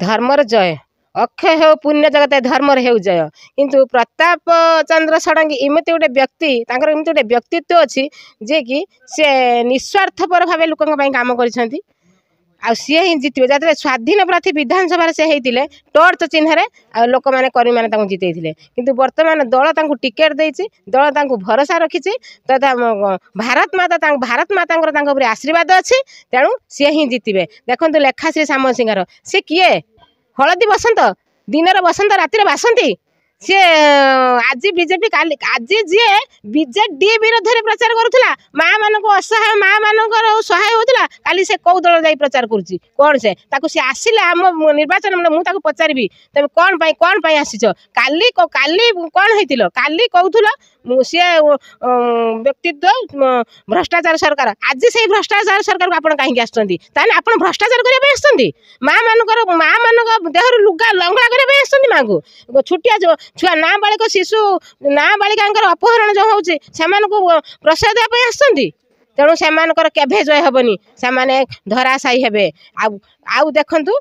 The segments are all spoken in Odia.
ଧର୍ମର ଜୟ ଅକ୍ଷୟ ହେଉ ପୁଣ୍ୟ ଜଗତ ଧର୍ମର ହେଉ ଜୟ କିନ୍ତୁ ପ୍ରତାପ ଚନ୍ଦ୍ର ଷଡ଼ଙ୍ଗୀ ଏମିତି ଗୋଟେ ବ୍ୟକ୍ତି ତାଙ୍କର ଏମିତି ଗୋଟେ ବ୍ୟକ୍ତିତ୍ୱ ଅଛି ଯିଏକି ସେ ନିଃସ୍ୱାର୍ଥପର ଭାବେ ଲୋକଙ୍କ ପାଇଁ କାମ କରିଛନ୍ତି ଆଉ ସିଏ ହିଁ ଜିତିବେ ଯାହାଦ୍ୱାରା ସ୍ୱାଧୀନ ପ୍ରାର୍ଥୀ ବିଧାନସଭାରେ ସେ ହେଇଥିଲେ ଟର୍ଚ୍ଚ ଚିହ୍ନରେ ଆଉ ଲୋକମାନେ କର୍ମୀମାନେ ତାଙ୍କୁ ଜିତେଇଥିଲେ କିନ୍ତୁ ବର୍ତ୍ତମାନ ଦଳ ତାଙ୍କୁ ଟିକେଟ୍ ଦେଇଛି ଦଳ ତାଙ୍କୁ ଭରସା ରଖିଛି ତଥା ଭାରତ ମାତା ତାଙ୍କ ଭାରତ ମାତାଙ୍କର ତାଙ୍କ ଉପରେ ଆଶୀର୍ବାଦ ଅଛି ତେଣୁ ସିଏ ହିଁ ଜିତିବେ ଦେଖନ୍ତୁ ଲେଖାଶ୍ରୀ ସାମସିଂହାର ସେ କିଏ ହଳଦୀ ବସନ୍ତ ଦିନର ବସନ୍ତ ରାତିରେ ବାସନ୍ତି সে আজ বিজেপি কাল আজ যে বিজেডি বিরোধে প্রচার করু মা মানুষ অসহায় মা মানুষ সহায় হোলা কালি সে কেউ দল যাই প্রচার করছি কন সে তাকে সে আসলে আম নির্বাচন মু তাকে পচারবি তুমি কোণ পাই কোণ পাই আসিছ কালি কালি কোণ হয়েছিল কালি কৌল ସିଏ ବ୍ୟକ୍ତିତ୍ୱ ଭ୍ରଷ୍ଟାଚାର ସରକାର ଆଜି ସେଇ ଭ୍ରଷ୍ଟାଚାର ସରକାରକୁ ଆପଣ କାହିଁକି ଆସୁଛନ୍ତି ତାହେଲେ ଆପଣ ଭ୍ରଷ୍ଟାଚାର କରିବା ପାଇଁ ଆସିଛନ୍ତି ମା ମାନଙ୍କର ମା ମାନଙ୍କ ଦେହରୁ ଲୁଗା ଲଙ୍ଗଳା କରିବା ପାଇଁ ଆସିଛନ୍ତି ମାଆଙ୍କୁ ଛୁଟିଆ ଛୁଆ ନାବାଳିକ ଶିଶୁ ନାବାଳିକାଙ୍କର ଅପହରଣ ଯେଉଁ ହେଉଛି ସେମାନଙ୍କୁ ପ୍ରଶୟ ଦେବା ପାଇଁ ଆସୁଛନ୍ତି ତେଣୁ ସେମାନଙ୍କର କେଭେ ଜୟ ହେବନି ସେମାନେ ଧରାଶାୟୀ ହେବେ ଆଉ ଆଉ ଦେଖନ୍ତୁ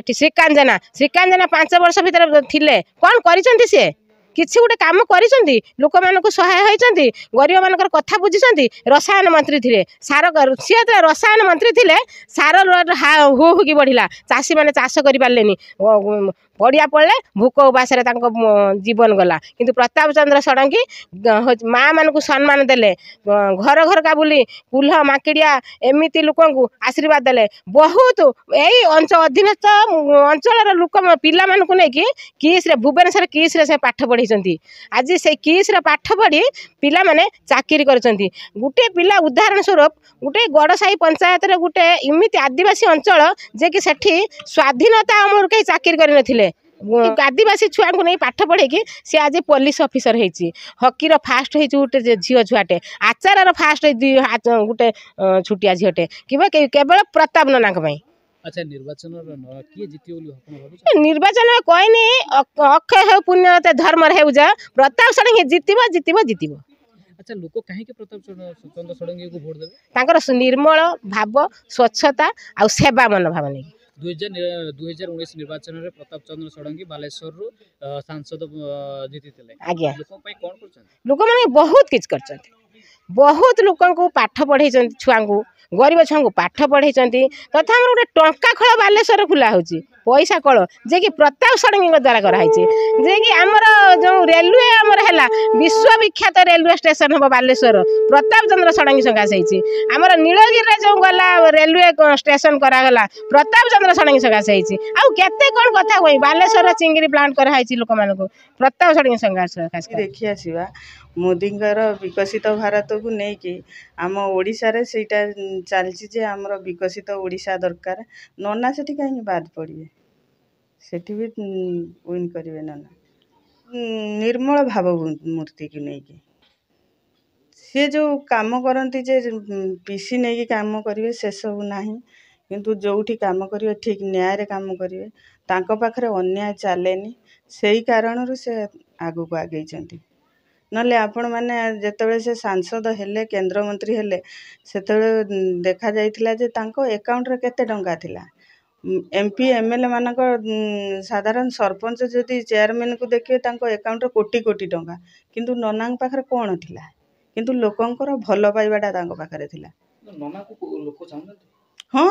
ଏଠି ଶ୍ରୀକାନ୍ତ ଜେନା ଶ୍ରୀକାନ୍ତ ଜେନା ପାଞ୍ଚ ବର୍ଷ ଭିତରେ ଥିଲେ କ'ଣ କରିଛନ୍ତି ସିଏ କିଛି ଗୋଟେ କାମ କରିଛନ୍ତି ଲୋକମାନଙ୍କୁ ସହାୟ ହୋଇଛନ୍ତି ଗରିବମାନଙ୍କର କଥା ବୁଝିଛନ୍ତି ରସାୟନ ମନ୍ତ୍ରୀ ଥିଲେ ସାର ସିଏ ଯେତେବେଳେ ରସାୟନ ମନ୍ତ୍ରୀ ଥିଲେ ସାର ହୁ ହୁକି ବଢ଼ିଲା ଚାଷୀମାନେ ଚାଷ କରିପାରିଲେନି ପଡ଼ିଆ ପଡ଼ିଲେ ଭୋକ ଉପାସରେ ତାଙ୍କ ଜୀବନ ଗଲା କିନ୍ତୁ ପ୍ରତାପ ଚନ୍ଦ୍ର ଷଡ଼ଙ୍ଗୀ ମାଆମାନଙ୍କୁ ସମ୍ମାନ ଦେଲେ ଘର ଘରକା ବୁଲି କୁଲ ମାଙ୍କିଡ଼ିଆ ଏମିତି ଲୋକଙ୍କୁ ଆଶୀର୍ବାଦ ଦେଲେ ବହୁତ ଏଇ ଅଧୀନସ୍ଥ ଅଞ୍ଚଳର ଲୋକ ପିଲାମାନଙ୍କୁ ନେଇକି କିସ୍ରେ ଭୁବନେଶ୍ୱର କିସ୍ରେ ସେ ପାଠ ପଢ଼ି ପଢ଼ିଛନ୍ତି ଆଜି ସେଇ କିସ୍ର ପାଠ ପଢ଼ି ପିଲାମାନେ ଚାକିରି କରିଛନ୍ତି ଗୋଟିଏ ପିଲା ଉଦାହରଣ ସ୍ୱରୂପ ଗୋଟିଏ ଗଡ଼ସାହି ପଞ୍ଚାୟତରେ ଗୋଟେ ଏମିତି ଆଦିବାସୀ ଅଞ୍ଚଳ ଯିଏକି ସେଠି ସ୍ୱାଧୀନତା ଅମଳରୁ କେହି ଚାକିରି କରିନଥିଲେ ଆଦିବାସୀ ଛୁଆଙ୍କୁ ନେଇ ପାଠ ପଢ଼େଇକି ସେ ଆଜି ପୋଲିସ ଅଫିସର ହେଇଛି ହକିର ଫାଷ୍ଟ ହେଇଛି ଗୋଟେ ଝିଅ ଛୁଆଟେ ଆଚାରର ଫାଷ୍ଟ ଗୋଟେ ଛୁଟିଆ ଝିଅଟେ କିମ୍ବା କେବଳ ପ୍ରତାପ ନନାଙ୍କ ପାଇଁ আচ্ছা নির্বাচনর কি জিতিব বলি আপন ভাবুছ নির্বাচন কইনি অক্ষয় হেউ পুণ্যতে ধর্মর হেউ যা প্রতাপ ষড়ঙ্গী জিতিব জিতিব জিতিব আচ্ছা লোক কাহিকি প্রতাপ চন্দ্র ষড়ঙ্গী কো ভোট দেবে তাঙ্কর নির্মল ভাব স্বচ্ছতা আউ সেবা মনোভাব নেকি दुई हजार उन्नाइस निर्वाचन में प्रताप चंद्र षडंगी बालेश्वर सांसद जीति लोक मैंने बहुत किस कर ବହୁତ ଲୋକଙ୍କୁ ପାଠ ପଢ଼େଇଛନ୍ତି ଛୁଆଙ୍କୁ ଗରିବ ଛୁଆଙ୍କୁ ପାଠ ପଢ଼େଇଛନ୍ତି ତଥା ଆମର ଗୋଟେ ଟଙ୍କା ଖୋଳ ବାଲେଶ୍ୱର ଖୋଲା ହେଉଛି ପଇସା କଳ ଯିଏକି ପ୍ରତାପ ଷଡ଼ଙ୍ଗୀଙ୍କ ଦ୍ୱାରା କରାହେଇଛି ଯିଏକି ଆମର ଯେଉଁ ରେଲୱେ ଆମର ହେଲା ବିଶ୍ୱବିଖ୍ୟାତ ରେଲୱେ ଷ୍ଟେସନ୍ ହେବ ବାଲେଶ୍ୱର ପ୍ରତାପ ଚନ୍ଦ୍ର ଷଡ଼ଙ୍ଗୀ ସକାଶ ହେଇଛି ଆମର ନୀଳଗିରିରେ ଯେଉଁ ଗଲା ରେଲୱେ ଷ୍ଟେସନ୍ କରାଗଲା ପ୍ରତାପ ଚନ୍ଦ୍ର ଷଡ଼ଙ୍ଗୀ ସକାଶ ହେଇଛି ଆଉ କେତେ କ'ଣ କଥା କହିବି ବାଲେଶ୍ୱରର ଚିଙ୍ଗିରି ପ୍ଲାଣ୍ଟ କରାହେଇଛି ଲୋକମାନଙ୍କୁ ପ୍ରତାପ ଷଡ଼ଙ୍ଗୀ ସକାଶ ଦେଖି ଆସିବା ମୋଦିଙ୍କର ବିକଶିତ ଭାରତ ଉପରକୁ ନେଇକି ଆମ ଓଡ଼ିଶାରେ ସେଇଟା ଚାଲିଛି ଯେ ଆମର ବିକଶିତ ଓଡ଼ିଶା ଦରକାର ନନା ସେଠି କାହିଁକି ବାଦ୍ ପଡ଼ିବେ ସେଠି ବି ୱିନ୍ କରିବେ ନନା ନିର୍ମଳ ଭାବ ମୂର୍ତ୍ତିକୁ ନେଇକି ସିଏ ଯେଉଁ କାମ କରନ୍ତି ଯେ ପିସି ନେଇକି କାମ କରିବେ ସେସବୁ ନାହିଁ କିନ୍ତୁ ଯେଉଁଠି କାମ କରିବେ ଠିକ୍ ନ୍ୟାୟରେ କାମ କରିବେ ତାଙ୍କ ପାଖରେ ଅନ୍ୟାୟ ଚାଲେନି ସେଇ କାରଣରୁ ସେ ଆଗକୁ ଆଗେଇଛନ୍ତି ନହେଲେ ଆପଣମାନେ ଯେତେବେଳେ ସେ ସାଂସଦ ହେଲେ କେନ୍ଦ୍ରମନ୍ତ୍ରୀ ହେଲେ ସେତେବେଳେ ଦେଖାଯାଇଥିଲା ଯେ ତାଙ୍କ ଏକାଉଣ୍ଟରେ କେତେ ଟଙ୍କା ଥିଲା ଏମ୍ ପି ଏମ୍ ଏଲ୍ ଏମାନଙ୍କ ସାଧାରଣ ସରପଞ୍ଚ ଯଦି ଚେୟାରମ୍ୟାନ୍କୁ ଦେଖିବେ ତାଙ୍କ ଏକାଉଣ୍ଟରେ କୋଟି କୋଟି ଟଙ୍କା କିନ୍ତୁ ନନାଙ୍କ ପାଖରେ କ'ଣ ଥିଲା କିନ୍ତୁ ଲୋକଙ୍କର ଭଲ ପାଇବାଟା ତାଙ୍କ ପାଖରେ ଥିଲା ହଁ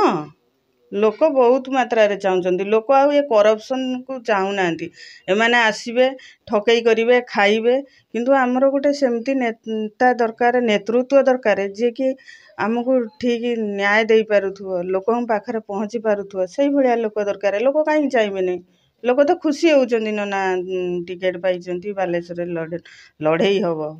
ଲୋକ ବହୁତ ମାତ୍ରାରେ ଚାହୁଁଛନ୍ତି ଲୋକ ଆଉ ଏ କରପସନ୍କୁ ଚାହୁଁନାହାନ୍ତି ଏମାନେ ଆସିବେ ଠକେଇ କରିବେ ଖାଇବେ କିନ୍ତୁ ଆମର ଗୋଟେ ସେମିତି ନେତା ଦରକାର ନେତୃତ୍ୱ ଦରକାର ଯିଏକି ଆମକୁ ଠିକ୍ ନ୍ୟାୟ ଦେଇପାରୁଥିବ ଲୋକଙ୍କ ପାଖରେ ପହଞ୍ଚି ପାରୁଥିବ ସେଇଭଳିଆ ଲୋକ ଦରକାର ଲୋକ କାହିଁକି ଚାହିଁବେନି ଲୋକ ତ ଖୁସି ହେଉଛନ୍ତି ନନା ଟିକେଟ୍ ପାଇଛନ୍ତି ବାଲେଶ୍ୱରରେ ଲଢ଼େଇ ହେବ